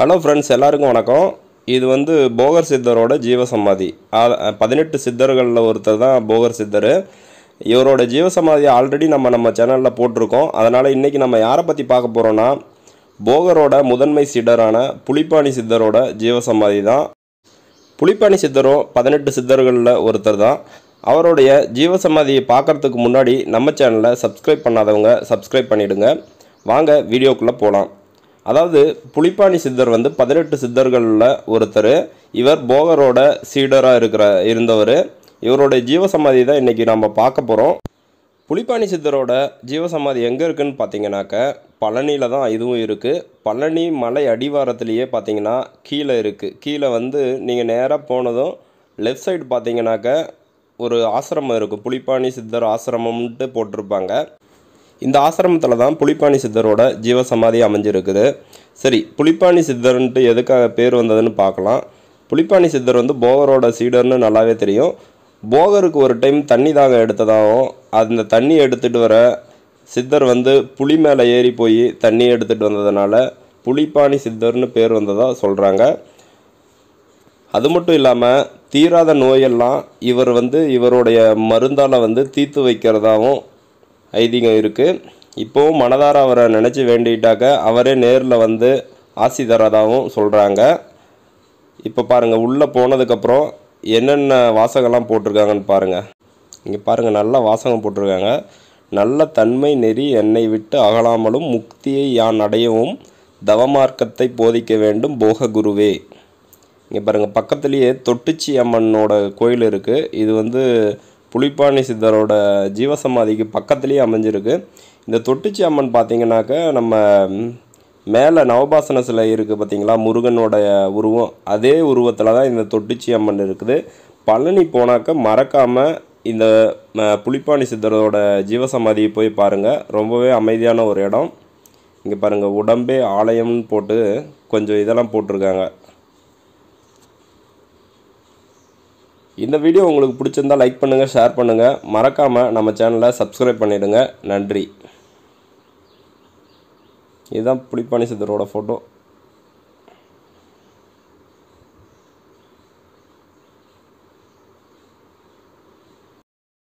hello friends எல்லாருக்கும் வணக்கம் இது வந்து போகர் சித்தரோட ஜீவசமாதி பதினெட்டு சித்தர்களில் ஒருத்தர் தான் போகர் சித்தர் இவரோட ஜீவசமாதியை ஆல்ரெடி நம்ம நம்ம சேனலில் போட்டிருக்கோம் அதனால் இன்றைக்கி நம்ம யாரை பற்றி பார்க்க போகிறோன்னா போகரோட முதன்மை சித்தரான புளிப்பாணி சித்தரோட ஜீவசமாதி தான் புளிப்பாணி சித்தரும் பதினெட்டு சித்தர்களில் ஒருத்தர் தான் அவருடைய ஜீவசமாதியை பார்க்குறதுக்கு முன்னாடி நம்ம சேனலை சப்ஸ்கிரைப் பண்ணாதவங்க சப்ஸ்கிரைப் பண்ணிவிடுங்க வாங்க வீடியோக்குள்ளே போகலாம் அதாவது புலிப்பாணி சித்தர் வந்து பதினெட்டு சித்தர்களில் ஒருத்தர் இவர் போகரோட சீடராக இருக்கிற இருந்தவர் இவருடைய ஜீவசமாதி தான் இன்றைக்கி நம்ம பார்க்க போகிறோம் புலிப்பாணி சித்தரோட ஜீவசமாதி எங்கே இருக்குன்னு பார்த்தீங்கன்னாக்க பழனியில் தான் இதுவும் இருக்குது பழனி மலை அடிவாரத்துலேயே பார்த்தீங்கன்னா கீழே இருக்குது கீழே வந்து நீங்கள் நேராக போனதும் லெஃப்ட் சைடு பார்த்தீங்கன்னாக்க ஒரு ஆசிரமம் இருக்கும் புளிப்பாணி சித்தர் ஆசிரமம்ன்ட்டு போட்டிருப்பாங்க இந்த ஆசிரமத்தில் தான் புளிப்பாணி சித்தரோட ஜீவசமாதி அமைஞ்சிருக்குது சரி புளிப்பாணி சித்தர்ன்ட்டு எதுக்காக பேர் வந்ததுன்னு பார்க்கலாம் புளிப்பாணி சித்தர் வந்து போகரோட சீடர்னு நல்லாவே தெரியும் போகருக்கு ஒரு டைம் தண்ணி தாக எடுத்ததாகவும் அந்த தண்ணி எடுத்துகிட்டு வர சித்தர் வந்து புலி மேலே ஏறி போய் தண்ணி எடுத்துகிட்டு வந்ததுனால புளிப்பாணி சித்தர்னு பேர் வந்ததாக சொல்கிறாங்க அது மட்டும் இல்லாமல் தீராத நோயெல்லாம் இவர் வந்து இவருடைய மருந்தால் வந்து தீர்த்து வைக்கிறதாகவும் ஐதீகம் இருக்குது இப்போவும் மனதார அவரை நினச்சி வேண்டிட்டாக்க அவரே நேரில் வந்து ஆசி தரதாகவும் சொல்கிறாங்க இப்போ பாருங்கள் உள்ளே போனதுக்கப்புறம் என்னென்ன வாசகம்லாம் போட்டிருக்காங்கன்னு பாருங்கள் இங்கே பாருங்கள் நல்லா வாசகம் போட்டிருக்காங்க நல்ல தன்மை நெறி என்னை விட்டு அகலாமலும் முக்தியை யான் அடையவும் தவமார்க்கத்தை போதிக்க வேண்டும் போக குருவே இங்கே பாருங்கள் பக்கத்துலேயே தொட்டுச்சி அம்மனோட கோயில் இருக்குது இது வந்து புலிப்பாணி சித்தரோட ஜீவசமாதிக்கு பக்கத்துலேயே அமைஞ்சிருக்கு இந்த தொட்டிச்சி அம்மன் பார்த்தீங்கன்னாக்க நம்ம மேலே நவபாசன சிலை இருக்குது பார்த்திங்களா முருகனோட உருவம் அதே உருவத்தில் தான் இந்த தொட்டிச்சி அம்மன் இருக்குது பழனி போனாக்க மறக்காமல் இந்த புளிப்பாணி சித்தரோட ஜீவசமாதியை போய் பாருங்கள் ரொம்பவே அமைதியான ஒரு இடம் இங்கே பாருங்கள் உடம்பே ஆலயம்னு போட்டு கொஞ்சம் இதெல்லாம் போட்டிருக்காங்க இந்த வீடியோ உங்களுக்கு பிடிச்சிருந்தால் லைக் பண்ணுங்கள் ஷேர் பண்ணுங்கள் மறக்காமல் நம்ம சேனலை சப்ஸ்கிரைப் பண்ணிவிடுங்க நன்றி இதுதான் புளிப்பாணி சித்தரோட ஃபோட்டோ